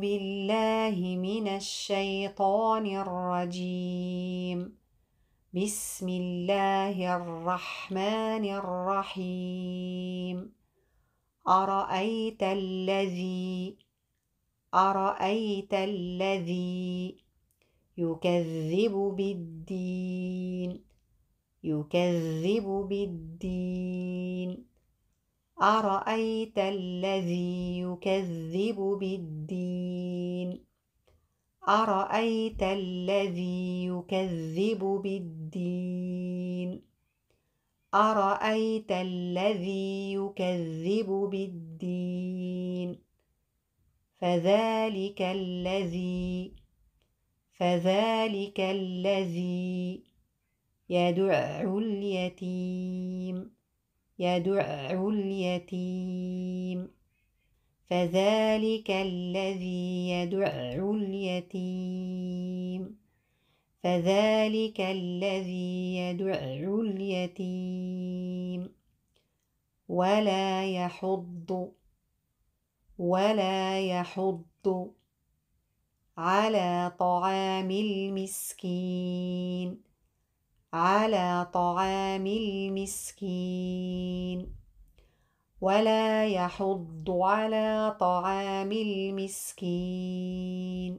بالله من الشيطان الرجيم بسم الله الرحمن الرحيم أرأيت الذي أرأيت الذي يكذب بالدين يكذب بالدين أرأيت الذي يكذب بالدين أرأيت الذي يكذب بالدين أرأيت الذي يكذب بالدين فذلك الذي فذلك الذي يدع اليتيم يدع اليتيم فذلك الذي يدع اليتيم فذلك الذي يدع اليتيم ولا يحض ولا يحض على طعام المسكين على طعام المسكين ولا يحض على طعام المسكين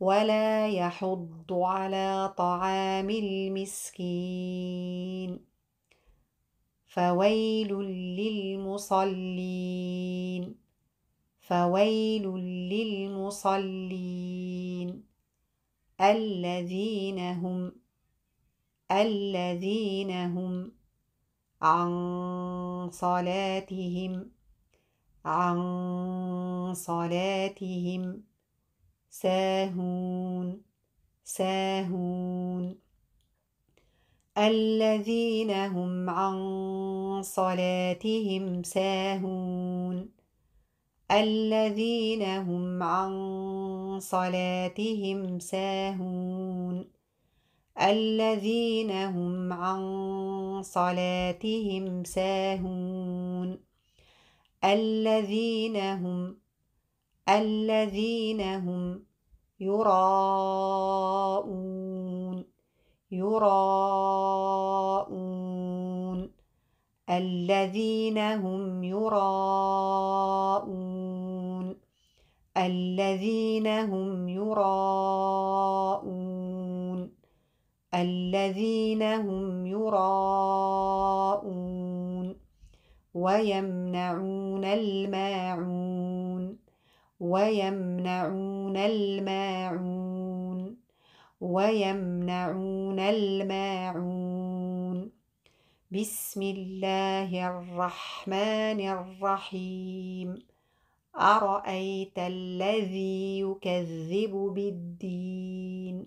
ولا يحض على طعام المسكين فويل للمصلين فويل للمصلين الذين هم الذين هم عن صلاتهم عن صلاتهم ساهون ساهون الذين هم عن صلاتهم ساهون الذين هم عن صلاتهم ساهون الذين هم عن صلاتهم ساهون الذين هم الذين هم يراءون يراءون الذين هم يراءون الذين هم يراءون الذين هم يراءون ويمنعون الماعون ويمنعون الماعون ويمنعون الماعون بسم الله الرحمن الرحيم أرأيت الذي يكذب بالدين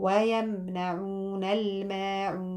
ويمنعون الماعون